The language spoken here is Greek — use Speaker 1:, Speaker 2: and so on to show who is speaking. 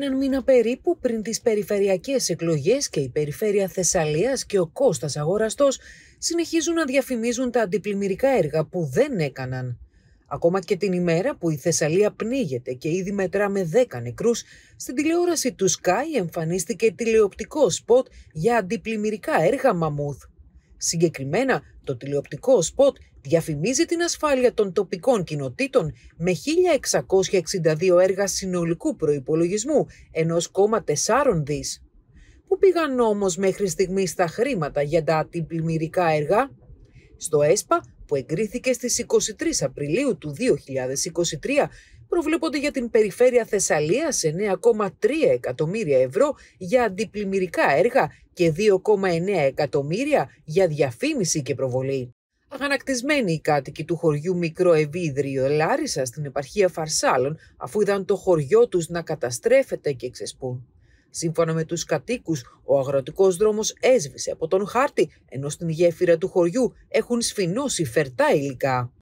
Speaker 1: Έναν μήνα περίπου πριν τις περιφερειακές εκλογές και η Περιφέρεια Θεσσαλίας και ο Κώστας Αγοραστός συνεχίζουν να διαφημίζουν τα αντιπλημμυρικά έργα που δεν έκαναν. Ακόμα και την ημέρα που η Θεσσαλία πνίγεται και ήδη μετρά με 10 νεκρούς, στην τηλεόραση του Sky εμφανίστηκε τηλεοπτικό σποτ για αντιπλημμυρικά έργα μαμούθ. Συγκεκριμένα, το τηλεοπτικό σποτ διαφημίζει την ασφάλεια των τοπικών κοινοτήτων με 1.662 έργα συνολικού προϋπολογισμού, τεσσάρων δις. Πού πήγαν όμως μέχρι στιγμής τα χρήματα για τα αντιπλημμυρικά έργα? στο ΕΣΠΑ που εγκρίθηκε στις 23 Απριλίου του 2023 προβλέπονται για την περιφέρεια Θεσσαλίας 9,3 εκατομμύρια ευρώ για αντιπλημμυρικά έργα και 2,9 εκατομμύρια για διαφήμιση και προβολή. Αγανακτισμένοι οι κάτοικοι του χωριού Μικρό Ευίδριο Λάρισα στην επαρχία Φαρσάλων, αφού είδαν το χωριό τους να καταστρέφεται και ξεσπούν. Σύμφωνα με τους κατοίκους, ο αγροτικός δρόμος έσβησε από τον χάρτη, ενώ στην γέφυρα του χωριού έχουν σφινώσει φερτά υλικά.